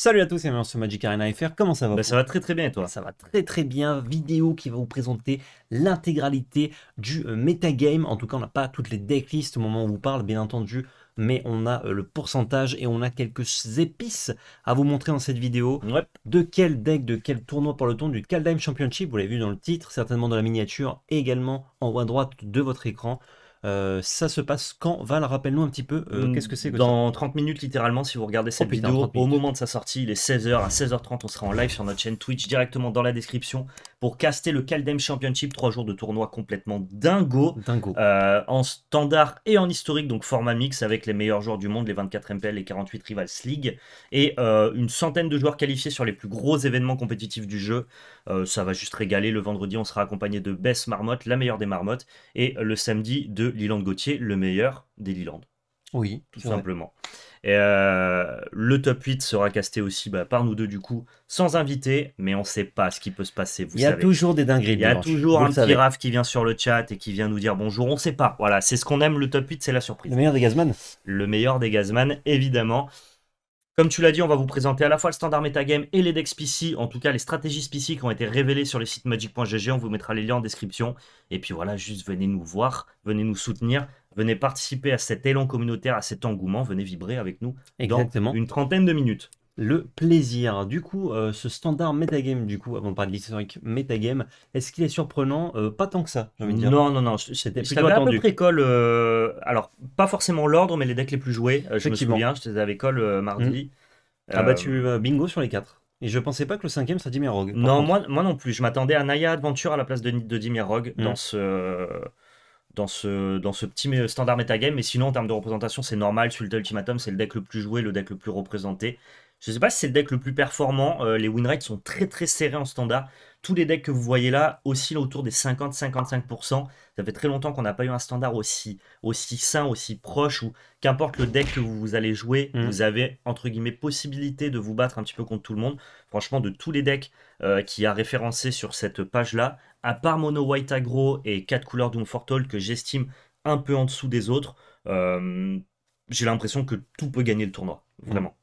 Salut à tous et bienvenue sur Magic Arena FR, comment ça va bah, Ça va très très bien et toi Ça va très très bien, vidéo qui va vous présenter l'intégralité du euh, metagame, en tout cas on n'a pas toutes les decklists au moment où on vous parle bien entendu, mais on a euh, le pourcentage et on a quelques épices à vous montrer dans cette vidéo. De quel deck, de quel tournoi parle-t-on Du Kaldheim Championship, vous l'avez vu dans le titre, certainement dans la miniature et également en haut à droite de votre écran. Euh, ça se passe quand Val, rappelle-nous un petit peu, euh, mmh, qu'est-ce que c'est que Dans 30 minutes, littéralement, si vous regardez cette oh, vidéo, au moment de sa sortie, il est 16h, à 16h30, on sera en live sur notre chaîne Twitch, directement dans la description, pour caster le Caldem Championship, 3 jours de tournoi complètement dingo, dingo. Euh, en standard et en historique, donc format mix, avec les meilleurs joueurs du monde, les 24 MPL, les 48 Rivals League, et une centaine de joueurs qualifiés sur les plus gros événements compétitifs du jeu. ça va juste régaler, le vendredi, on sera accompagné de Bess Marmotte, la meilleure des marmottes, et le samedi de Liland Gauthier, le meilleur des Liland. Oui. Tout simplement. Euh, le top 8 sera casté aussi bah, par nous deux, du coup, sans invité, mais on ne sait pas ce qui peut se passer. Vous il y a toujours des dingueries. Il y a toujours un petit raf qui vient sur le chat et qui vient nous dire bonjour. On ne sait pas. Voilà, c'est ce qu'on aime, le top 8, c'est la surprise. Le meilleur des Gazman Le meilleur des Gazman, évidemment. Comme tu l'as dit, on va vous présenter à la fois le standard metagame et les decks PC, en tout cas les stratégies PC qui ont été révélées sur le site magic.gg. On vous mettra les liens en description. Et puis voilà, juste venez nous voir, venez nous soutenir, venez participer à cet élan communautaire, à cet engouement, venez vibrer avec nous Exactement. dans une trentaine de minutes le plaisir. Du coup, euh, ce standard metagame, du coup, avant de parler de l'historique metagame, est-ce qu'il est surprenant euh, Pas tant que ça, j'ai envie de dire. Non, non, non, c'était plutôt à peu près euh, alors, pas forcément l'ordre, mais les decks les plus joués, je me souviens, je te les avais mardi. Mm. Ah bah tu bingo sur les 4. Et je pensais pas que le cinquième serait Dimir Rogue. Non, moi, moi non plus, je m'attendais à Naya Adventure à la place de, de Dimir Rogue mm. dans ce dans ce, dans ce petit standard metagame. Mais sinon, en termes de représentation, c'est normal. Sur le Ultimatum, c'est le deck le plus joué, le deck le plus représenté. Je ne sais pas si c'est le deck le plus performant. Euh, les win rates sont très très serrés en standard. Tous les decks que vous voyez là oscillent autour des 50-55%. Ça fait très longtemps qu'on n'a pas eu un standard aussi, aussi sain, aussi proche, ou qu'importe le deck que vous, allez jouer, mmh. vous avez entre guillemets possibilité de vous battre un petit peu contre tout le monde. Franchement, de tous les decks qu'il euh, qui a référencé sur cette page-là, à part Mono White Aggro et 4 couleurs Doom que j'estime un peu en dessous des autres, euh, j'ai l'impression que tout peut gagner le tournoi. Vraiment.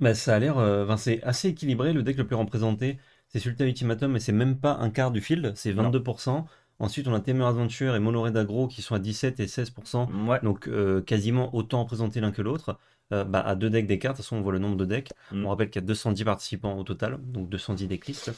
Bah, ça a l'air, euh, c'est assez équilibré. Le deck le plus représenté, c'est Sultan Ultimatum, mais c'est même pas un quart du field, c'est 22%. Ensuite, on a Temer Adventure et Monored d'Agro qui sont à 17 et 16%, donc euh, quasiment autant représentés l'un que l'autre. Euh, bah, à deux decks des cartes, de toute façon, on voit le nombre de decks. Mm. On rappelle qu'il y a 210 participants au total, donc 210 decklists.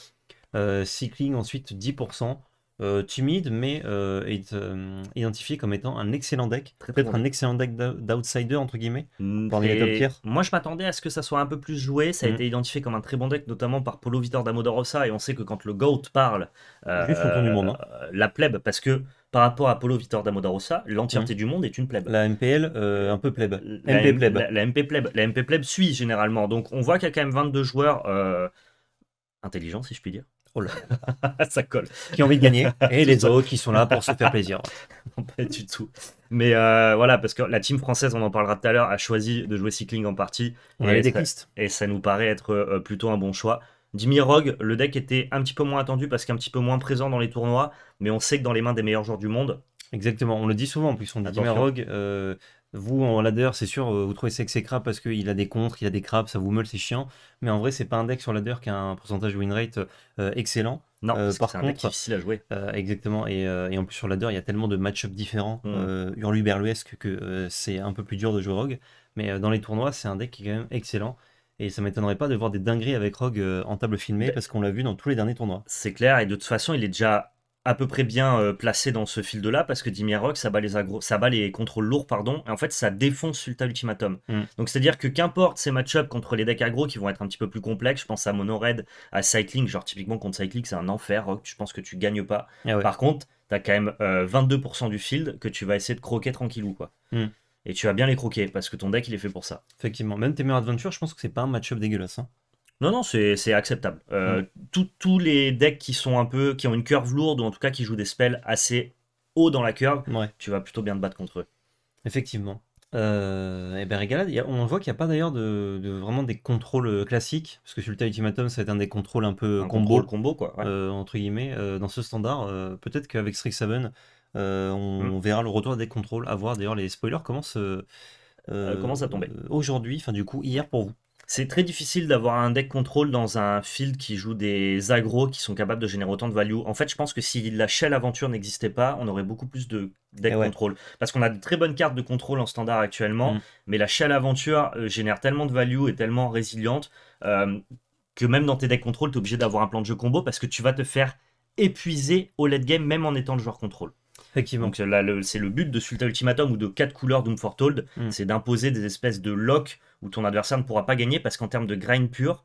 cycling, ensuite 10%. Euh, timide, mais euh, est euh, identifié comme étant un excellent deck. Peut-être un excellent deck d'outsider, entre guillemets, dans les top Moi, je m'attendais à ce que ça soit un peu plus joué. Ça a mm. été identifié comme un très bon deck, notamment par Polo Vitor Damodorosa. Et on sait que quand le GOAT parle, hein. la plèbe, parce que par rapport à Polo Vitor Damodorosa, l'entièreté mm. du monde est une plèbe. La MPL, un peu plèbe. La, MP plèbe. La, MP plèbe. suit généralement. Donc on voit qu'il y a quand même 22 joueurs intelligents, si je puis dire. Oh ça colle. Qui ont envie de gagner. Et les autres qui sont là pour se faire plaisir. pas du tout. Mais euh, voilà, parce que la team française, on en parlera tout à l'heure, a choisi de jouer cycling en partie. et, ça nous paraît être euh, plutôt un bon choix. Jimmy Rogue, le deck était un petit peu moins attendu parce qu'un petit peu moins présent dans les tournois, mais on sait que dans les mains des meilleurs joueurs du monde. Exactement, on le dit souvent en plus, dit Rogue, euh, vous, en ladder, c'est sûr, euh, vous trouvez sexy crap parce qu'il a des contres, il a des crabes, ça vous meule, c'est chiant. Mais en vrai, c'est pas un deck sur ladder qui a un pourcentage win rate euh, excellent. Non, euh, parce un deck difficile à jouer. exactement, et, en plus sur ladder, il y a tellement de match-up différents, mm. berluesque que c'est un peu plus dur de jouer Rogue. Mais dans les tournois, c'est un deck qui est quand même excellent. Et ça m'étonnerait pas de voir des dingueries avec Rogue en table filmée, bah parce qu'on l'a vu dans tous les derniers tournois. C'est clair, et de toute façon, il est déjà à peu près bien euh, placé dans ce field-là parce que Dimir Rock, ça bat les, agro, ça les contrôles lourds, pardon, et en fait, ça défonce Sulta Ultimatum. Mm. Donc, c'est-à-dire que qu'importe ces matchups contre les decks agro qui vont être un petit peu plus complexes, je pense à Mono Red, à Cycling, genre typiquement contre Cycling, c'est un enfer, Rock, je pense que tu gagnes pas. Eh Par contre, tu as quand même 22% euh, du field que tu vas essayer de croquer tranquillou, quoi. Mm. Et tu vas bien les croquer parce que ton deck, il est fait pour ça. Effectivement, même tes meilleurs adventures, je pense que c'est pas un match-up dégueulasse. Hein. Non, non, c'est acceptable. Euh, mm. tous les decks qui sont un peu, qui ont une curve lourde ou en tout cas qui jouent des spells assez haut dans la curve, tu vas plutôt bien te battre contre eux. Effectivement. Euh, et ben Régalade, on voit qu'il n'y a pas d'ailleurs de, vraiment des contrôles euh, classiques, parce que Sultan Ultimatum, ça va être un des contrôles un peu euh, combo, combo quoi, entre guillemets, dans ce standard. Peut-être qu'avec Strixhaven, on, on, mm. verra le retour des contrôles, à voir. D'ailleurs, les spoilers commencent, commencent à tomber. Aujourd'hui, enfin du coup, hier pour vous. C'est très difficile d'avoir un deck contrôle dans un field qui joue des agros qui sont capables de générer autant de value. En fait, je pense que si la shell aventure n'existait pas, on aurait beaucoup plus de deck eh contrôle. Parce qu'on a de très bonnes cartes de contrôle en standard actuellement, mm. mais la shell aventure euh, génère tellement de value et tellement résiliente euh, que même dans tes decks contrôle, tu es obligé d'avoir un plan de jeu combo parce que tu vas te faire épuiser au late game même en étant le joueur contrôle. Effectivement. Donc là, c'est le but de Sulta Ultimatum ou de 4 couleurs Doom hmm. c'est d'imposer des espèces de locks où ton adversaire ne pourra pas gagner parce qu'en termes de grind pur,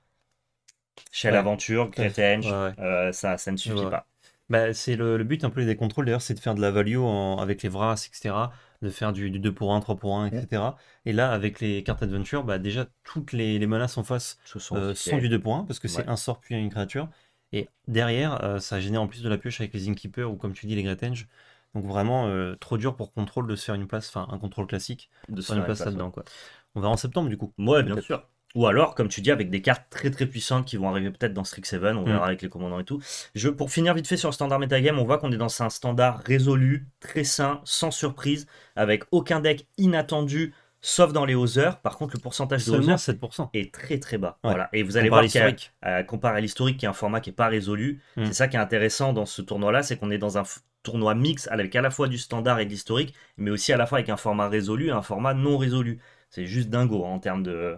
chez l'aventure, euh, ça, ça ne suffit pas. Bah, c'est le, but un peu des contrôles d'ailleurs, c'est de faire de la value avec les Vras, etc. De faire du, 2 pour 1, 3 pour 1, etc. Et là, avec les cartes Adventure, bah, déjà toutes les, menaces en face euh, sont, du 2 pour 1 parce que c'est un sort puis une créature. Et derrière, euh, ça génère en plus de la pioche avec les inkeepers ou comme tu dis les Gretange donc vraiment euh, trop dur pour contrôle de se faire une place, enfin un contrôle classique, de se faire une place, là-dedans. Quoi. On va en septembre du coup. Ouais, bien sûr. Ou alors, comme tu dis, avec des cartes très très puissantes qui vont arriver peut-être dans Strict 7, on mm. verra avec les commandants et tout. Je, pour finir vite fait sur le standard metagame, on voit qu'on est dans un standard résolu, très sain, sans surprise, avec aucun deck inattendu, sauf dans les hauteurs Par contre, le pourcentage de hausses 7%. est très très bas. Voilà. Et vous allez voir, à, euh, comparer à l'historique, qui est un format qui n'est pas résolu, hmm. c'est ça qui est intéressant dans ce tournoi-là, c'est qu'on est dans un tournoi mix avec à la fois du standard et de l'historique, mais aussi à la fois avec un format résolu et un format non résolu. C'est juste dingo hein, en termes de,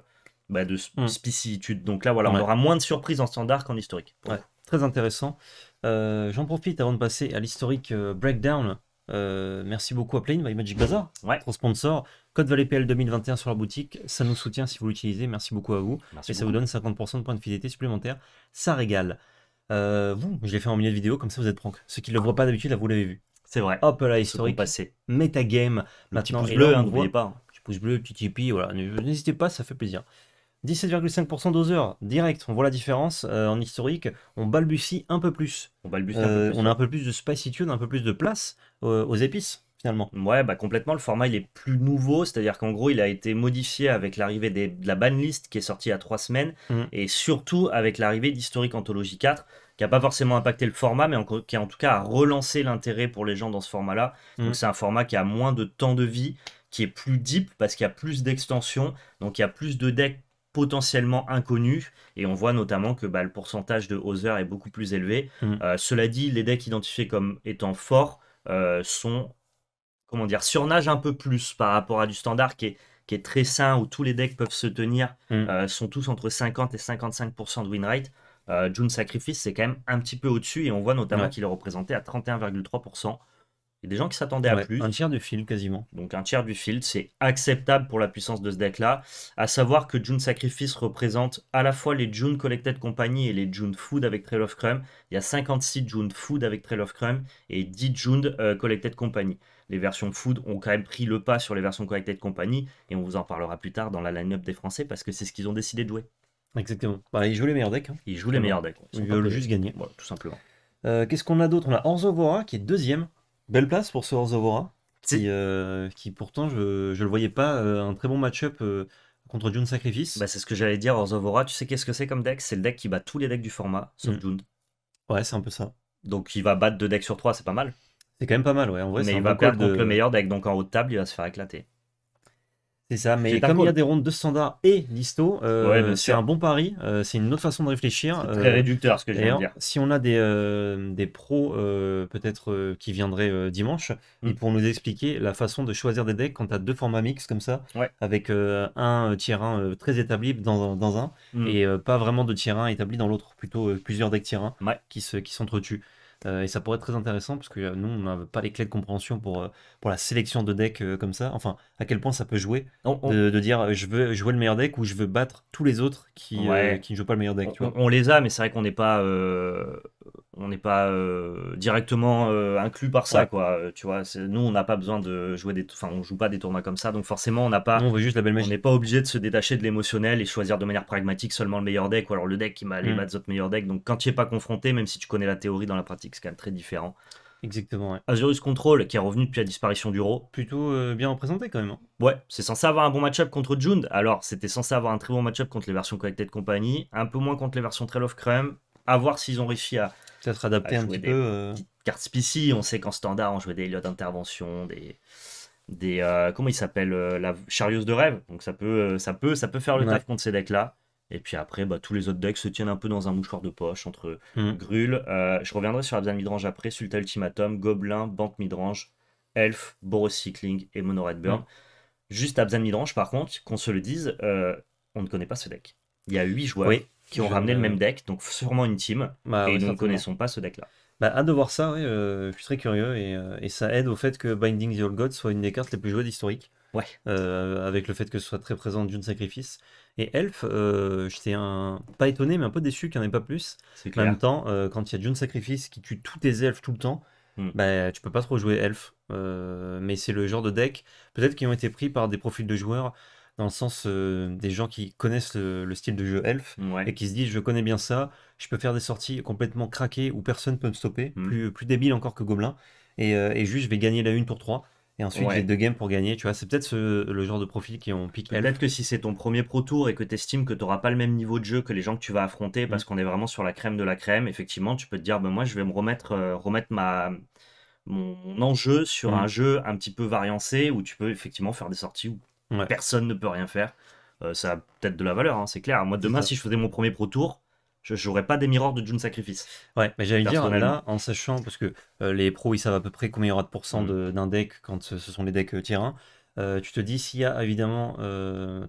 bah, de hmm. Donc là, voilà, on aura moins de surprises en standard qu'en historique. Très intéressant. Euh, j'en profite avant de passer à l'historique euh, breakdown euh, merci beaucoup à Plane by Magic Bazaar, ouais. notre sponsor. Code Valet PL 2021 sur la boutique, ça nous soutient si vous l'utilisez. Merci beaucoup à vous. et ça vous donne 50% de points de fidélité supplémentaires. Ça régale. Euh, vous, je l'ai fait en milieu de vidéo, comme ça vous êtes prank. Ceux qui ne le voient pas d'habitude, vous l'avez vu. C'est vrai. Hop là, historique. Passé. Metagame. game. Maintenant, petit pouce bleu, hein, n'oubliez pas. Hein. Petit pouce bleu, petit tipi, voilà. N'hésitez pas, ça fait plaisir. 17,5% doseur, direct, on voit la différence euh, en historique, on balbutie un peu plus. On balbutie un peu euh, plus. On a un peu plus de spacitude, un peu plus de place euh, aux épices finalement. Ouais, bah complètement, le format il est plus nouveau, c'est-à-dire qu'en gros il a été modifié avec l'arrivée de la banlist qui est sortie il y a trois semaines mmh. et surtout avec l'arrivée d'Historique Anthologie 4 qui n'a pas forcément impacté le format, mais qui a en tout cas a relancé l'intérêt pour les gens dans ce format-là. Mmh. Donc c'est un format qui a moins de temps de vie, qui est plus deep parce qu'il y a plus d'extensions, donc il y a plus de decks potentiellement inconnu Et on voit notamment que bah, le pourcentage de Other est beaucoup plus élevé. Mm. Euh, cela dit, les decks identifiés comme étant forts euh, sont, comment dire, surnagent un peu plus par rapport à du standard qui est, très sain, où tous les decks peuvent se tenir, mm. euh, sont tous entre 50 et 55% de win rate. June Sacrifice, c'est quand même un petit peu au-dessus, et on voit notamment qu'il est représenté à 31,3%. Il y a des gens qui s'attendaient à plus. Un tiers du field quasiment. Donc un tiers du field, c'est acceptable pour la puissance de ce deck-là. À savoir que June Sacrifice représente à la fois les June Collected Company et les June Food avec Trail of Crumb. Il y a 56 June Food avec Trail of Crumb et 10 June euh, Collected Company. Les versions Food ont quand même pris le pas sur les versions Collected Company et on vous en parlera plus tard dans la line-up des Français parce que c'est ce qu'ils ont décidé de jouer. Exactement. Bah, ils jouent les meilleurs decks. Hein. Ils jouent les meilleurs decks. Ils, veulent juste gagner. tout simplement. Euh, qu'est-ce qu'on a d'autre On a Orzovora qui est deuxième Belle place pour ce Orzovora, qui, euh, qui pourtant, je ne le voyais pas, euh, un très bon match-up euh, contre June Sacrifice. Bah, c'est ce que j'allais dire, Orzovora, tu sais qu'est-ce que c'est comme deck C'est le deck qui bat tous les decks du format, sauf mm. June. Ouais, c'est un peu ça. Donc il va battre deux decks sur trois, c'est pas mal. C'est quand même pas mal, ouais. En vrai, Mais il va perdre le meilleur deck, donc en haut de table, il va se faire éclater. C'est ça, mais comme il y a des rondes de standard et listo, euh, c'est un bon pari, euh, c'est une autre façon de réfléchir. Euh, très réducteur ce que je viens de dire. Si on a des, des pros peut-être qui viendraient dimanche, pour ils mm. pourront nous expliquer la façon de choisir des decks quand tu as deux formats mix comme ça, avec un tier 1 très établi dans, un mm. et pas vraiment de tier 1 établi dans l'autre, plutôt plusieurs decks tier 1 qui s'entretuent. Euh, et ça pourrait être très intéressant parce que euh, nous, on n'a pas les clés de compréhension pour, euh, pour la sélection de decks comme ça. Enfin, à quel point ça peut jouer De, dire je veux jouer le meilleur deck ou je veux battre tous les autres qui, qui ne jouent pas le meilleur deck. On, on les a, mais c'est vrai qu'on n'est pas on n'est pas euh, directement euh, inclus par ça quoi euh, tu vois nous on n'a pas besoin de jouer des enfin on joue pas des tournois comme ça donc forcément on n'a pas on veut juste la belle on n'est pas obligé de se détacher de l'émotionnel et choisir de manière pragmatique seulement le meilleur deck ou alors le deck qui m'a les hmm. maths autres meilleurs decks donc quand tu es pas confronté même si tu connais la théorie dans la pratique c'est quand même très différent Exactement. Azurus Control qui est revenu depuis la disparition du Raw. Plutôt bien représenté quand même. Hein. Ouais, c'est censé avoir un bon match-up contre Jund. Alors, c'était censé avoir un très bon match-up contre les versions Collected compagnie un peu moins contre les versions Trail of Crème. À voir s'ils ont réussi à, Peut-être un petit peu. Euh. carte spicy on sait qu'en standard, on jouait des lots d'intervention, des. des euh, comment il s'appelle euh, La chariote de rêve. Donc ça peut, ça peut, ça peut faire le taf contre ces decks-là. Et puis après, bah, tous les autres decks se tiennent un peu dans un mouchoir de poche entre mm. je reviendrai sur la Midrange après, Sulta Ultimatum, Gobelin, Banque Midrange, Elf, Boros Cycling et Mono Redburn. Hmm. Juste Abzan Midrange, par contre, qu'on se le dise, on ne connaît pas ce deck. Il y a 8 joueurs. Oui qui ont ramené le même deck, donc sûrement une team, bah et nous ne connaissons pas ce deck-là. Bah, hâte de voir ça, ouais, euh, je suis très curieux, euh, et, ça aide au fait que Binding the Old God soit une des cartes les plus jouées d'historique. Ouais. Euh, avec le fait que ce soit très présent d'une sacrifice. Et Elf, j'étais un... pas étonné, mais un peu déçu qu'il n'y en ait pas plus. En même temps, quand il y a Dune Sacrifice qui tue tous tes elfes tout le temps, hmm. bah, tu peux pas trop jouer Elf. mais c'est le genre de deck, peut-être qui ont été pris par des profils de joueurs dans le sens euh, des gens qui connaissent le, style de jeu elf et qui se disent je connais bien ça, je peux faire des sorties complètement craquées où personne peut me stopper, mm. plus, plus débile encore que Gobelin, euh, et, juste je vais gagner la une pour trois. Et ensuite, j'ai deux games pour gagner. Tu vois, c'est peut-être le genre de profil qui ont piqué. Peut-être que si c'est ton premier pro tour et que tu estimes que tu n'auras pas le même niveau de jeu que les gens que tu vas affronter, parce mm. qu'on est vraiment sur la crème de la crème, effectivement, tu peux te dire, bah, moi, je vais me remettre, euh, remettre ma, mon enjeu sur mm. un jeu un petit peu variancé où tu peux effectivement faire des sorties où Personne ne peut rien faire. Euh, ça a peut-être de la valeur, hein, c'est clair. Moi, demain, si je faisais mon premier Pro Tour, je n'aurais pas des Mirrors de June Sacrifice. Ouais, mais j'allais dire là, en sachant, parce que euh, les pros, ils savent à peu près combien il y aura de pourcents mm. d'un deck quand ce, sont les decks euh, tier 1. tu te dis s'il y a évidemment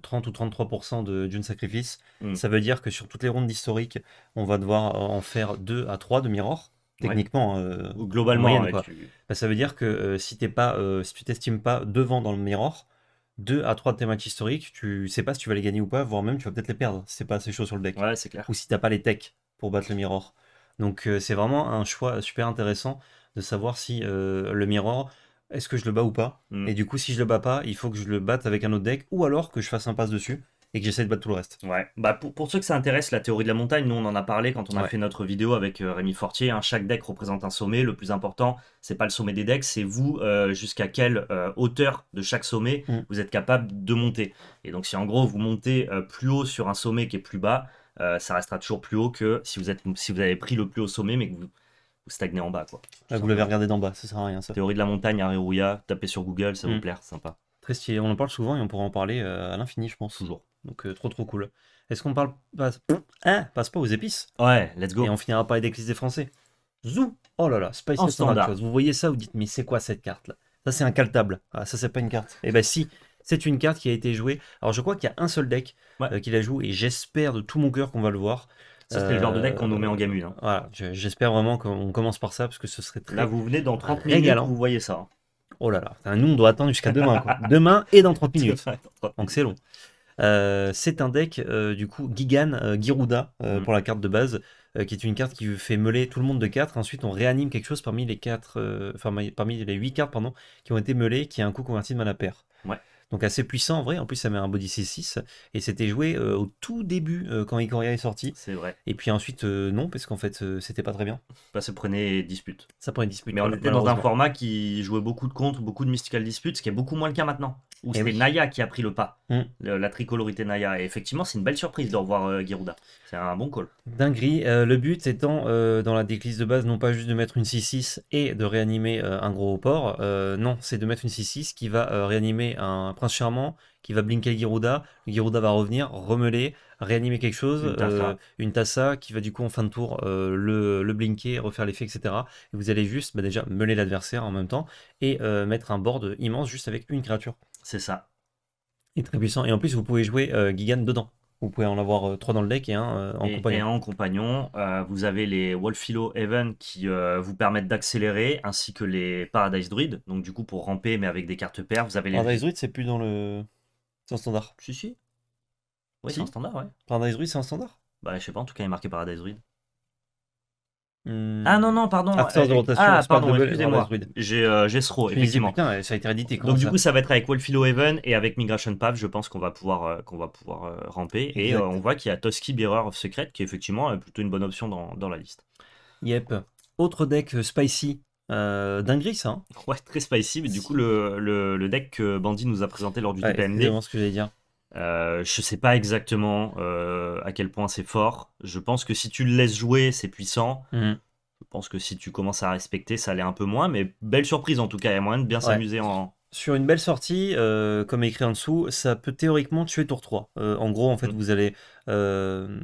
30 ou 33% de June Sacrifice, mm. ça veut dire que sur toutes les rondes d'historique, on va devoir en faire 2 à 3 de Mirrors techniquement. Globalement, ça veut dire que si, t'es pas, si tu t'estimes pas devant dans le Mirror, deux à trois de tes historiques, tu sais pas si tu vas les gagner ou pas, voire même tu vas peut-être les perdre si c'est pas assez chaud sur le deck. Ouais, c'est clair. Ou si t'as pas les techs pour battre le mirror. Donc euh, c'est vraiment un choix super intéressant de savoir si euh, le mirror, est-ce que je le bats ou pas. Mm. Et du coup, si je le bats pas, il faut que je le batte avec un autre deck ou alors que je fasse un pass dessus et que j'essaie de battre tout le reste. Ouais. Bah pour, pour, ceux que ça intéresse, la théorie de la montagne, nous on en a parlé quand on a fait notre vidéo avec euh, Rémi Fortier. Hein. chaque deck représente un sommet. Le plus important, c'est pas le sommet des decks, c'est vous euh, jusqu'à quelle euh, hauteur de chaque sommet mm. vous êtes capable de monter. Et donc si en gros vous montez plus haut sur un sommet qui est plus bas, ça restera toujours plus haut que si vous êtes si vous avez pris le plus haut sommet mais que vous vous stagnez en bas quoi. vous l'avez regardé d'en bas, ça sert à rien ça. Théorie de la montagne, Areruya, tapez sur Google, ça mm. vous plaire, sympa. Très stylé, on en parle souvent et on pourra en parler à l'infini je pense. Toujours. Donc euh, trop trop cool. Est-ce qu'on parle passe... Hein, passe pas aux épices Ouais, let's go. Et on finira par les d'épices des Français. Zou Oh là là, Spice en standard. Vous voyez ça, vous dites mais c'est quoi cette carte là Ça c'est un caltable. Ah ça c'est pas une carte. Eh ben si, c'est une carte qui a été jouée. Alors je crois qu'il y a un seul deck euh, qui la joue et j'espère de tout mon cœur qu'on va le voir. Ça, c'est le genre de deck euh, qu'on nous met en gamule. Hein. Voilà, j'espère vraiment qu'on commence par ça parce que ce serait très. Là, vous venez dans 30 minutes, vous voyez ça. Hein. Oh là là, nous on doit attendre jusqu'à demain. Demain et dans 30 minutes. Donc c'est long. Euh, c'est un deck euh, du coup Gigan euh, Giruda mm. pour la carte de base qui est une carte qui fait meuler tout le monde de 4. Ensuite, on réanime quelque chose parmi les quatre, enfin, parmi les 8 cartes pardon, qui ont été meulées, qui a un coup converti de mana pair. Ouais. Donc assez puissant en vrai, en plus ça met un body C6 et c'était joué au tout début quand Ikoria est sorti. C'est vrai. Et puis ensuite non parce qu'en fait c'était pas très bien. Bah, ça prenait dispute. Ça prenait dispute. Mais on était dans un format qui jouait beaucoup de contre, beaucoup de mystical dispute, ce qui est beaucoup moins le cas maintenant où eh c'était Naya qui a pris le pas, mm. la tricolorité Naya. Et effectivement, c'est une belle surprise de revoir euh, Girouda. C'est un bon call. Dinguerie. Euh, le but étant, euh, dans la déclisse de base, non pas juste de mettre une 6-6 et de réanimer un gros port. non, c'est de mettre une 6-6 qui va réanimer un prince charmant, qui va blinker Girouda. Girouda va revenir, remeler, réanimer quelque chose, une tassa. qui va du coup en fin de tour le, blinker, refaire l'effet, etc. Et vous allez juste bah, déjà meuler l'adversaire en même temps et mettre un board immense juste avec une créature. C'est ça. Et très puissant. Et en plus, vous pouvez jouer euh, Gigan dedans. Vous pouvez en avoir 3 euh, trois dans le deck et un euh, en compagnon. Et en compagnon. vous avez les Wolfilo Heaven qui vous permettent d'accélérer, ainsi que les Paradise Druid. Donc, du coup, pour ramper, mais avec des cartes paires, vous avez les. Paradise Druid, c'est plus dans le. C'est en standard. Si, si. Oui, en standard, ouais. Paradise Druid, c'est en standard Bah, je sais pas, en tout cas, il est marqué Paradise Druid. Hmm. Ah non, non, pardon. Euh, ah, pardon, excusez-moi. J'ai euh, effectivement. Putain, ça a été Donc, hein, du coup, ça va être avec Wolfilo Heaven et avec Migration Path, je pense qu'on va pouvoir, euh, qu'on va pouvoir euh, ramper. Et on voit qu'il y a Toski Bearer of Secret, qui est effectivement plutôt une bonne option dans, la liste. Yep. Autre deck spicy. dinguerie Hein ouais, très spicy, mais du coup, le, deck que Bandy nous a présenté lors du ouais, ce que j'allais dire. Euh, je ne sais pas exactement euh, à quel point c'est fort. Je pense que si tu le laisses jouer, c'est puissant. Mm. Je pense que si tu commences à respecter, ça l'est un peu moins. Mais belle surprise en tout cas. Il y a moyen de bien s'amuser en. Sur une belle sortie, euh, comme écrit en dessous, ça peut théoriquement tuer tour 3. en gros, en fait, mm. vous allez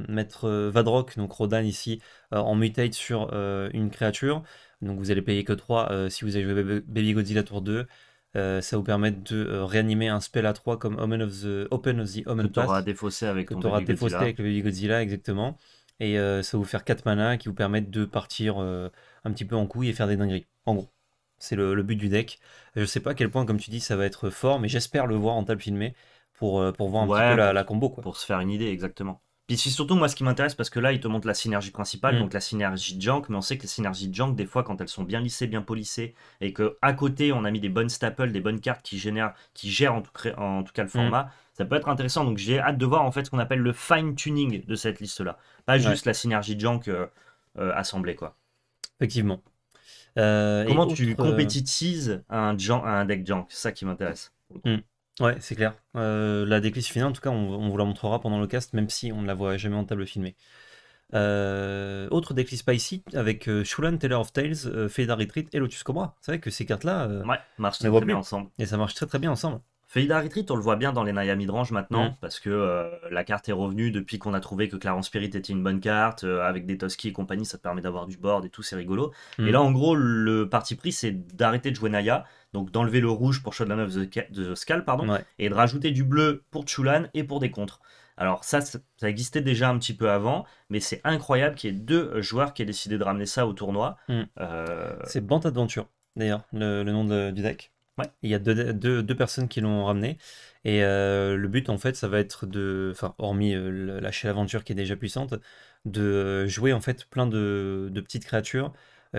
mettre Vadrok, donc Rodan ici, en mutate sur une créature. Donc vous allez payer que 3 si vous avez joué Baby Godzilla tour 2. Euh, ça vous permet de euh, réanimer un spell à 3 comme Omen of the, Open of the Omen Pass. Que tu défaussé avec défaussé avec le Baby Godzilla, exactement. Et euh, ça vous faire 4 mana qui vous permettent de partir un petit peu en couille et faire des dingueries. En gros, c'est le, but du deck. Je sais pas à quel point, comme tu dis, ça va être fort, mais j'espère le voir en table filmée pour, pour voir un petit peu la, combo. Pour se faire une idée, exactement. Puis c'est surtout moi ce qui m'intéresse parce que là, il te montre la synergie principale, mm. donc la synergie junk, mais on sait que les synergies junk, des fois, quand elles sont bien lissées, bien polissées, et que à côté, on a mis des bonnes staples, des bonnes cartes qui génèrent, qui gèrent en tout, cas le mm. format, ça peut être intéressant. Donc j'ai hâte de voir en fait ce qu'on appelle le fine-tuning de cette liste-là. Pas juste la synergie junk euh, euh, assemblée, quoi. Effectivement. Euh, Comment tu compétitises un, un deck junk C'est ça qui m'intéresse. Mm. Ouais, c'est clair. Euh, la déclisse finale, en tout cas, on, vous la montrera pendant le cast, même si on ne la voit jamais en table filmée. Euh, autre déclisse pas ici, avec euh, Shulan, Teller of Tales, Fedar Retreat et Lotus Cobra. C'est vrai que ces cartes-là ouais, marchent très bien ensemble. Et ça marche très très bien ensemble. Felida Retreat, on le voit bien dans les Naya Midrange maintenant, mm. parce que euh, la carte est revenue depuis qu'on a trouvé que Clarence Spirit était une bonne carte, euh, avec des Toski et compagnie, ça te permet d'avoir du board et tout, c'est rigolo. Et mm. là, en gros, le parti pris, c'est d'arrêter de jouer Naya, donc d'enlever le rouge pour Shotland of the, pardon, et de rajouter du bleu pour Chulan et pour des contres. Alors ça, ça existait déjà un petit peu avant, mais c'est incroyable qu'il y ait deux joueurs qui aient décidé de ramener ça au tournoi. Mm. Euh, c'est Bant Adventure, d'ailleurs, le, nom du deck. Ouais, il y a deux, personnes qui l'ont ramené. Et euh, le but, en fait, ça va être de, enfin, hormis euh, lâcher l'aventure qui est déjà puissante, de euh, jouer en fait plein de, petites créatures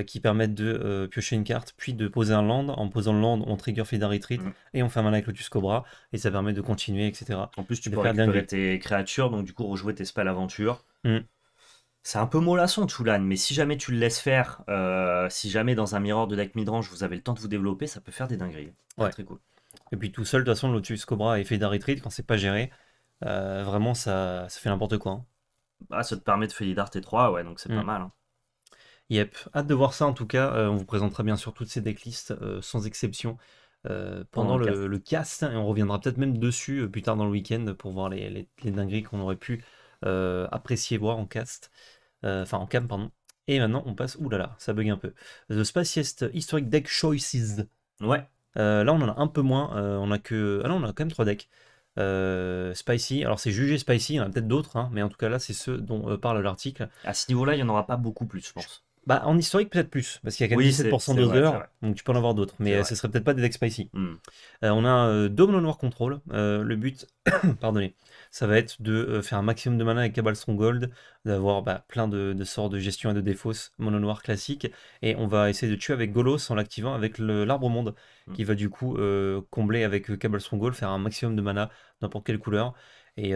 qui permettent de piocher une carte, puis de poser un land. En posant le land, on trigger Feed Retreat mm. et on fait un avec Lotus Cobra et ça permet de continuer, etc. En plus, tu peux récupérer tes créatures, donc du coup, rejouer tes spells aventure. Mm. C'est un peu mollasson Toulane, mais si jamais tu le laisses faire, euh, si jamais dans un miroir de deck midrange vous avez le temps de vous développer, ça peut faire des dingueries. Ouais. Très cool. Et puis tout seul, de toute façon, Lotus Cobra et fait d'un retreat quand c'est pas géré. Euh, vraiment, ça, ça fait n'importe quoi. Bah, ça te permet de faire Felidar T3, ouais, donc c'est pas mm. mal. Hein. Yep, hâte de voir ça en tout cas. Euh, on vous présentera bien sûr toutes ces decklists sans exception pendant, le, cast. Et on reviendra peut-être même dessus plus tard dans le week-end pour voir les, les, les dingueries qu'on aurait pu apprécier voir en cast. Euh, enfin en cam, pardon. Et maintenant, on passe. Ouh là là, ça bug un peu. The Spaciest Historic Deck Choices. Ouais. Euh, là, on en a un peu moins. Euh, on a que. Ah non, on a quand même trois decks. spicy. Alors, c'est jugé spicy. Il y en a peut-être d'autres. Hein, mais en tout cas, là, c'est ceux dont parle l'article. À ce niveau-là, il n'y en aura pas beaucoup plus, je pense. Bah, en historique, peut-être plus. Parce qu'il y a quand même 17% d'odeur. Donc, tu peux en avoir d'autres. Mais ce serait peut-être pas des decks spicy. Hmm. on a Dome Noir Control. le but. Pardonnez ça va être de euh, faire un maximum de mana avec Cabal Stronghold, d'avoir bah, plein de, sorts de gestion et de défauts mono noir classique, et on va essayer de tuer avec Golos en l'activant avec l'arbre monde, mm. qui va du coup euh, combler avec euh, Cabal Stronghold, faire un maximum de mana n'importe quelle couleur, et,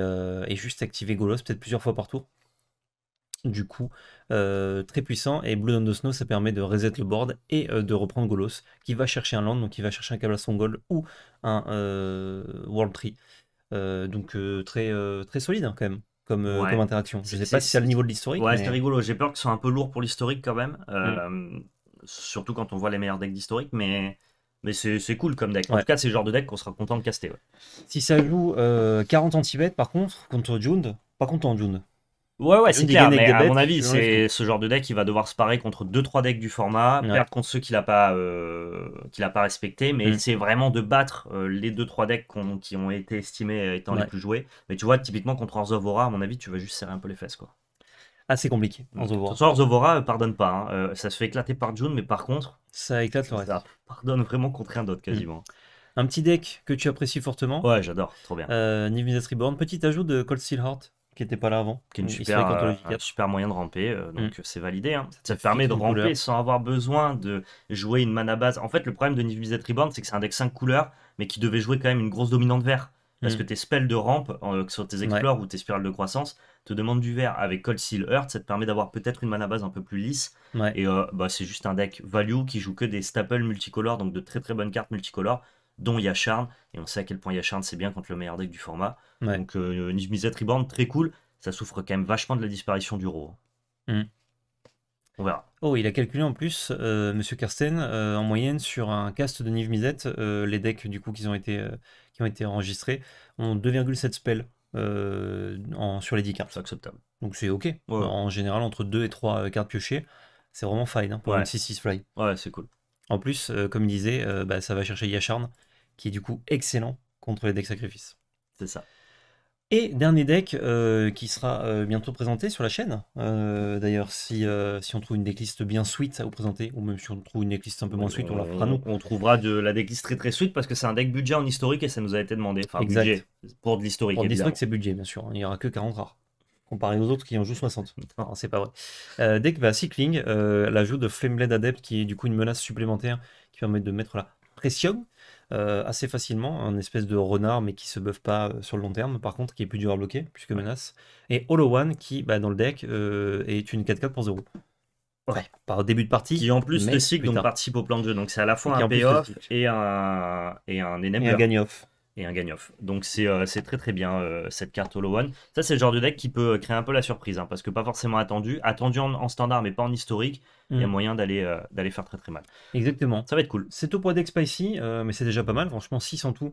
juste activer Golos peut-être plusieurs fois par tour. Du coup, très puissant, et Blood on the Snow, ça permet de reset le board et de reprendre Golos, qui va chercher un land, donc il va chercher un Cabal Stronghold ou un World Tree euh, donc euh, très, euh, très solide hein, quand même. Comme, comme, interaction. Je sais pas si c'est le niveau de l'historique. c'est rigolo. J'ai peur que ce soit un peu lourd pour l'historique quand même. Mm. Surtout quand on voit les meilleurs decks d'historique, mais, mais c'est cool comme deck. En tout cas, c'est le genre de deck qu'on sera content de caster. Si ça joue 40 anti-bet par contre, contre Jund, pas contre en Ouais, ouais, c'est clair, mais à mon avis, c'est ce genre de deck qui va devoir se parer contre 2-3 decks du format, perdre contre ceux qu'il n'a pas, euh, pas respecté, mais il mm. c'est vraiment de battre euh, les 2-3 decks qui ont été estimés étant les plus joués. Mais tu vois, typiquement contre Orzovora, à mon avis, tu vas juste serrer un peu les fesses, quoi. Ah, c'est compliqué, Orzovora. Euh, pardonne pas, hein, euh, ça se fait éclater par June, mais par contre... Ça éclate le pardonne vraiment contre rien d'autre, mm. quasiment. Un petit deck que tu apprécies fortement. Ouais, j'adore, trop bien. Euh, Reborn, petit ajout de Cold Steel Heart qui n'était pas là avant. Qui est une mm, super, euh, super moyen de ramper, euh, mm. donc euh, c'est validé. Hein. Ça te permet de ramper sans avoir besoin de jouer une mana base. En fait, le problème de Niv-Mizzet Reborn, c'est que c'est un deck 5 couleurs, mais qui devait jouer quand même une grosse dominante vert. Parce mm. que tes spells de rampe, sur tes explores ou tes spirales de croissance, te demandent du vert. Avec Cold Seal Earth, ça te permet d'avoir peut-être une mana base un peu plus lisse. Et bah, c'est juste un deck value qui joue que des staples multicolores, donc de très très bonnes cartes multicolores dont Yacharn. Et on sait à quel point Yacharn, c'est bien contre le meilleur deck du format. Donc, euh, Mizet Reborn, très cool. Ça souffre quand même vachement de la disparition du Ro. Hmm. On verra. Oh, il a calculé en plus, euh, Monsieur Karsten, euh, en moyenne sur un cast de Niv Mizet, euh, les decks du coup qui ont été, euh, ont été enregistrés ont 2,7 spells sur les 10 cartes. C'est acceptable. Donc c'est ok. En général, entre 2 et 3 cartes piochées, c'est vraiment fine hein, pour ouais. 6-6 fly. Ouais, c'est cool. En plus, comme il disait, bah, ça va chercher Yacharn, qui est du coup excellent contre les decks sacrifices. C'est ça. Et dernier deck euh, qui sera euh, bientôt présenté sur la chaîne. Euh, d'ailleurs, si, si, on trouve une decklist bien suite à vous présenter, ou même si on trouve une decklist un peu moins suite, on la fera nous. On trouvera de la decklist très très suite, parce que c'est un deck budget en historique et ça nous a été demandé. Enfin, budget pour de l'historique. Pour de l'historique, c'est budget, bien sûr. Il n'y aura que 40 rares. Comparé aux autres qui en jouent 60. Non, c'est pas vrai. deck bah, Cycling, l'ajout de Flameblade Adept qui est du coup une menace supplémentaire qui permet de mettre la pression. Euh, assez facilement, un espèce de renard mais qui se buff pas euh, sur le long terme, par contre qui est plus dur à bloquer puisque menace, et Hollow One qui bah, dans le deck euh, est une 4-4 pour 0. Ouais. Par début de partie. Qui en plus le cycle, donc participe au plan de jeu. Donc c'est à la fois un payoff et un, et un Et off et un gagne-off. Donc c'est euh, très très bien euh, cette carte Holo One. Ça c'est le genre de deck qui peut euh, créer un peu la surprise, hein, parce que pas forcément attendu, attendu en, standard mais pas en historique, il y a mm. moyen d'aller d'aller faire très très mal. Exactement. Ça va être cool. C'est tout pour deck spicy, mais c'est déjà pas mal, franchement 6 en tout.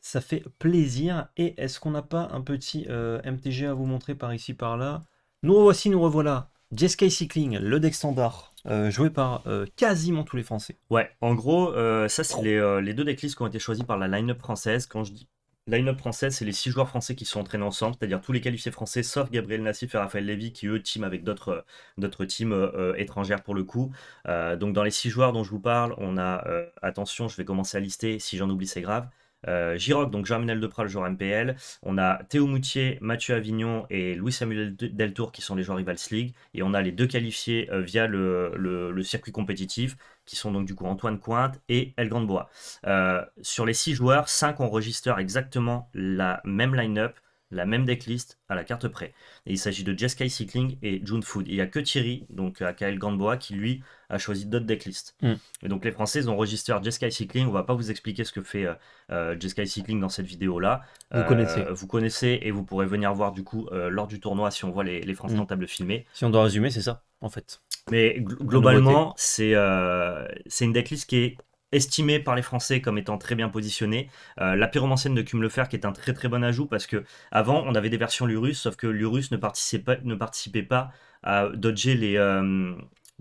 Ça fait plaisir. Et est-ce qu'on n'a pas un petit MTG à vous montrer par ici, par là Nous revoici, nous revoilà. Jeskai Cycling, le deck standard. Euh, joué par euh, quasiment tous les Français. Ouais, en gros, euh, ça, c'est les, les, deux decklists qui ont été choisis par la line-up française. Quand je dis line-up française, c'est les six joueurs français qui sont entraînés ensemble, c'est-à-dire tous les qualifiés français, sauf Gabriel Nassif et Raphaël Lévy, qui eux team avec d'autres teams étrangères pour le coup. donc, dans les six joueurs dont je vous parle, on a, attention, je vais commencer à lister, si j'en oublie, c'est grave euh, Giroc, donc Germinal Depral, joueur MPL. On a Théo Moutier, Mathieu Avignon et Louis-Samuel Deltour qui sont les joueurs Rivals League. Et on a les deux qualifiés euh, via le, circuit compétitif qui sont donc du coup Antoine Cointe et El Grandebois. Euh, sur les six joueurs, 5 enregistrent exactement la même line-up la même decklist à la carte près. il s'agit de Jeskai Cycling et June Food. Il n'y a que Thierry, donc à euh, Grand Grandbois, qui lui a choisi d'autres decklists. Mm. Et donc les Français, ont enregistré Jeskai Cycling. On va pas vous expliquer ce que fait euh, euh Cycling dans cette vidéo-là. Vous euh, connaissez. Vous connaissez et vous pourrez venir voir du coup euh, lors du tournoi si on voit les, les Français mm. en table filmée. Si on doit résumer, c'est ça en fait. Mais globalement, c'est c'est une decklist qui est estimée par les Français comme étant très bien positionnée. la pyromancienne de Cume qui est un très très bon ajout parce que avant on avait des versions Lurus, sauf que Lurus ne participait, ne participait pas à dodger les,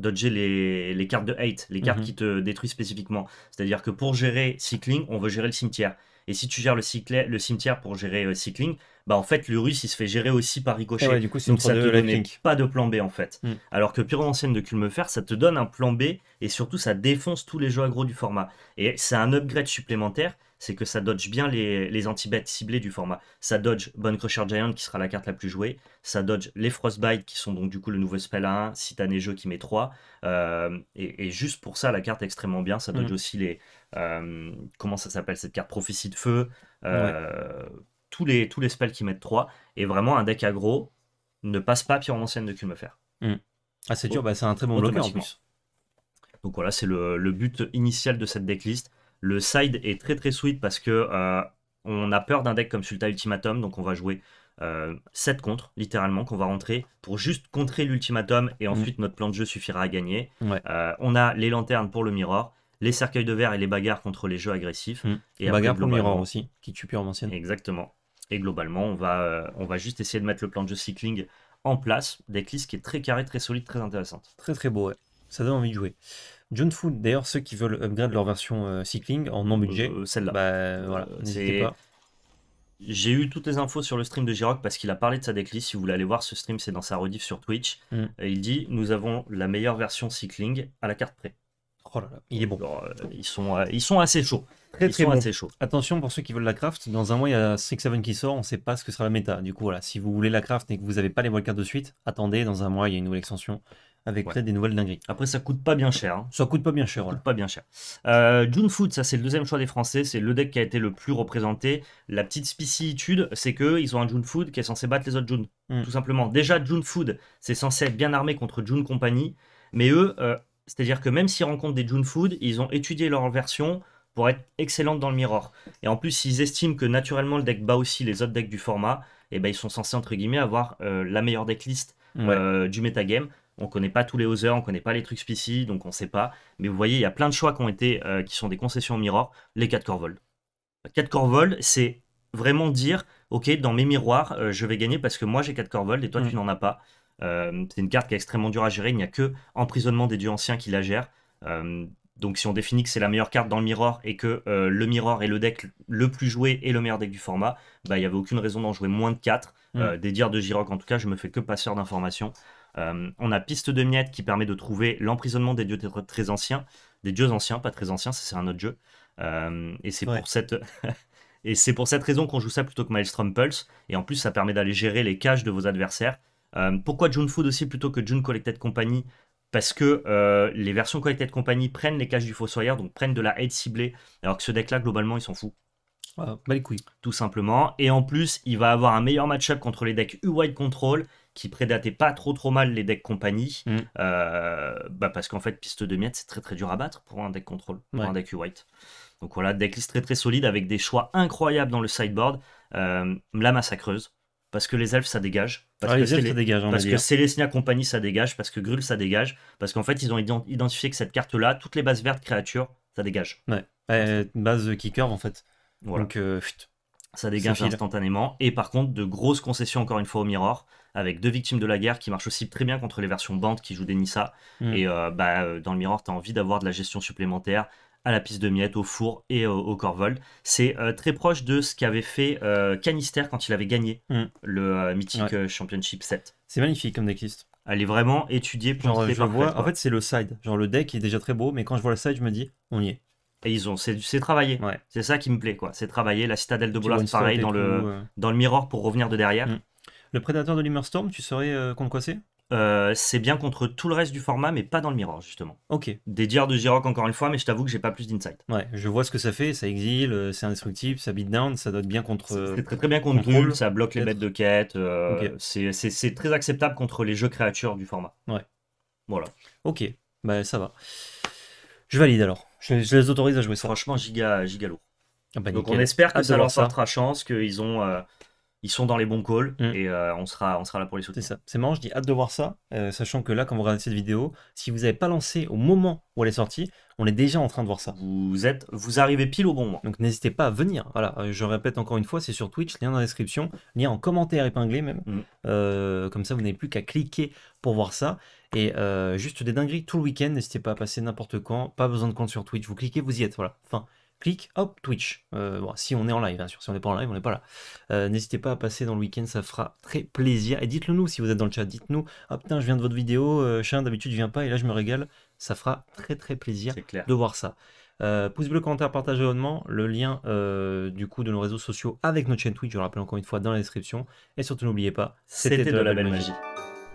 dodger les, cartes de hate, les cartes mhm. qui te détruisent spécifiquement. C'est-à-dire que pour gérer cycling, on veut gérer le cimetière. Et si tu gères le, le cimetière pour gérer euh, cycling, bah en fait, l'Urus, il se fait gérer aussi par ricochet. donc ça te donne pas de plan B, en fait. Mm. Alors que Ancienne de Culmefer, ça te donne un plan B, et surtout, ça défonce tous les jeux agro du format. Et c'est un upgrade supplémentaire c'est que ça dodge bien les, les anti-bêtes ciblées du format. Ça dodge Bonne Crusher Giant qui sera la carte la plus jouée, ça dodge les Frostbite qui sont donc du coup le nouveau spell à 1, Si qui met 3. Euh, et, juste pour ça, la carte est extrêmement bien. Ça dodge mm. aussi les. Euh, comment ça s'appelle cette carte Prophétie de Feu. Euh, tous, les, tous les spells qui mettent 3. Et vraiment, un deck aggro ne passe pas en Ancienne de Culmefer. Mm. Ah, c'est dur, bah, c'est un très bon bloqueur en plus. Donc voilà, c'est le, le, but initial de cette decklist. Le side est très très sweet parce que euh, on a peur d'un deck comme Sulta Ultimatum, donc on va jouer 7 euh, contre, littéralement, qu'on va rentrer pour juste contrer l'ultimatum et mm. ensuite notre plan de jeu suffira à gagner. Euh, on a les lanternes pour le mirror les cercueils de verre et les bagarres contre les jeux agressifs. Mm. Et les bagarres pour le mirror aussi, qui tue en ancienne. Exactement. Et globalement, on va, on va juste essayer de mettre le plan de jeu cycling en place. Decklist list qui est très carré, très solide, très intéressante. Très très beau, Ça donne envie de jouer. Junfu, d'ailleurs, ceux qui veulent upgrade leur version euh, cycling en non budget, euh, celle-là. Bah, voilà, euh, n'hésitez J'ai eu toutes les infos sur le stream de Giroc parce qu'il a parlé de sa déclisse. Si vous voulez aller voir ce stream, c'est dans sa rediff sur Twitch. Mm. il dit Nous avons la meilleure version cycling à la carte près. Oh là là, il est bon. ils, sont, ils sont assez chauds. Très très chauds. Attention pour ceux qui veulent la craft, dans un mois il y a 6 7 qui sort, on ne sait pas ce que sera la méta. Du coup, voilà, si vous voulez la craft et que vous n'avez pas les wildcards de suite, attendez, dans un mois il y a une nouvelle extension avec peut-être des nouvelles dingueries. Après, ça coûte pas bien cher. Hein. Ça coûte pas bien cher. pas bien cher. Euh, June Food, ça c'est le deuxième choix des Français. C'est le deck qui a été le plus représenté. La petite spécitude, c'est que ils ont un June Food qui est censé battre les autres June. Mm. Tout simplement. Déjà, June Food, c'est censé être bien armé contre June Company. Mais eux, euh, c'est-à-dire que même s'ils rencontrent des June Food, ils ont étudié leur version pour être excellente dans le mirror. Et en plus, ils estiment que naturellement le deck bat aussi les autres decks du format. Et eh ben, ils sont censés entre guillemets avoir euh, la meilleure decklist list du metagame. On ne connaît pas tous les others, on ne connaît pas les trucs spicy, donc on ne sait pas. Mais vous voyez, il y a plein de choix qui ont été, euh, qui sont des concessions mirror. Les 4 corps vol. 4 corps vol, c'est vraiment dire, ok, dans mes miroirs, euh, je vais gagner parce que moi j'ai 4 corps vol et toi tu mm. n'en as pas. Euh, c'est une carte qui est extrêmement dure à gérer. Il n'y a que emprisonnement des dieux anciens qui la gère. donc si on définit que c'est la meilleure carte dans le mirror et que le mirror est le deck le plus joué et le meilleur deck du format, bah il n'y avait aucune raison d'en jouer moins de 4. Mm. des dires de Jirok, en tout cas, je me fais que passeur d'informations. Euh, on a Piste de Miette qui permet de trouver l'emprisonnement des dieux très anciens, des dieux anciens, pas très anciens, ça c'est un autre jeu. Euh, et c'est pour cette. Et c'est pour cette raison qu'on joue ça plutôt que Maelstrom Pulse. Et en plus, ça permet d'aller gérer les caches de vos adversaires. Euh, pourquoi June Food aussi plutôt que June Collected Company Parce que les versions Collected Company prennent les caches du Fossoyeur, donc prennent de la aide ciblée. Alors que ce deck-là, globalement, ils s'en fout. Bah, Tout simplement. Et en plus, il va avoir un meilleur match-up contre les decks u white Control qui prédataient pas trop trop mal les decks compagnie. Mm. Euh, bah, parce qu'en fait, piste de miette c'est très très dur à battre pour un deck control pour un deck U-White. Donc voilà, decklist très très solide avec des choix incroyables dans le sideboard. Euh, la massacreuse, parce que les elfes ça dégage. Parce ah, que les compagnie ça dégage, parce que Grul ça dégage. Parce qu'en fait, ils ont identifié que cette carte là, toutes les bases vertes créatures, ça dégage. Ouais. Euh, base kicker en fait. Donc, euh, ça dégage instantanément. Et par contre, de grosses concessions, encore une fois, au Mirror, avec deux victimes de la guerre qui marchent aussi très bien contre les versions bandes qui jouent des Nissa. Mm. Et euh, bah, euh, dans le Mirror, tu as envie d'avoir de la gestion supplémentaire à la piste de miettes, au four et au, corvol Corvold. C'est très proche de ce qu'avait fait Canister quand il avait gagné mm. le Mythic Championship 7. C'est magnifique comme decklist elle est vraiment étudiée. pour je en fait, c'est le side. Genre, le deck est déjà très beau, mais quand je vois le side, je me dis, on y est. Et ils ont, c'est travaillé. C'est ça qui me plaît, quoi. C'est travaillé, La citadelle de Bolas, pareil, dans le, euh. dans le miroir pour revenir de derrière. Mm. Le prédateur de Limmerstorm, tu saurais euh, contre quoi c'est euh, c'est bien contre tout le reste du format, mais pas dans le miroir, justement. Ok. Des dires de Giroc, encore une fois, mais je t'avoue que j'ai pas plus d'insight. Ouais, je vois ce que ça fait, ça exile, c'est indestructible, ça beat down, ça dote bien contre. C'est très, très bien contre, ça bloque les bêtes de quête, c'est très acceptable contre les jeux créatures du format. Ouais. Voilà. Ok, Ben ça va. Je valide alors. Je, les autorise à jouer ça. Franchement, giga, giga lourd. Ah bah Donc on espère que ça leur sortira chance, qu'ils ont. Euh, ils sont dans les bons calls mm. et euh, on, sera, on sera là pour les sauter. C'est ça. C'est marrant, je dis hâte de voir ça, euh, sachant que là, quand vous regardez cette vidéo, si vous n'avez pas lancé au moment où elle est sortie, on est déjà en train de voir ça. Vous, êtes, vous arrivez pile au bon moment. Donc n'hésitez pas à venir. Voilà, je répète encore une fois, c'est sur Twitch, lien dans la description, lien en commentaire épinglé même. Mm. comme ça, vous n'avez plus qu'à cliquer pour voir ça. Et euh, juste des dingueries tout le week-end, n'hésitez pas à passer n'importe quand, pas besoin de compte sur Twitch, vous cliquez, vous y êtes, voilà. Enfin, clic, hop, Twitch. Euh, si on est en live, bien hein, sûr, si on n'est pas en live, on n'est pas là. Euh, n'hésitez pas à passer dans le week-end, ça fera très plaisir. Et dites-le nous si vous êtes dans le chat, dites-nous, hop ah, putain, je viens de votre vidéo, chien, d'habitude je viens pas, et là je me régale. Ça fera très très plaisir de voir ça. pouce bleu, commentaire, partage, abonnement, le lien du coup de nos réseaux sociaux avec notre chaîne Twitch, je le rappelle encore une fois dans la description. Et surtout n'oubliez pas, c'était de, la belle magie.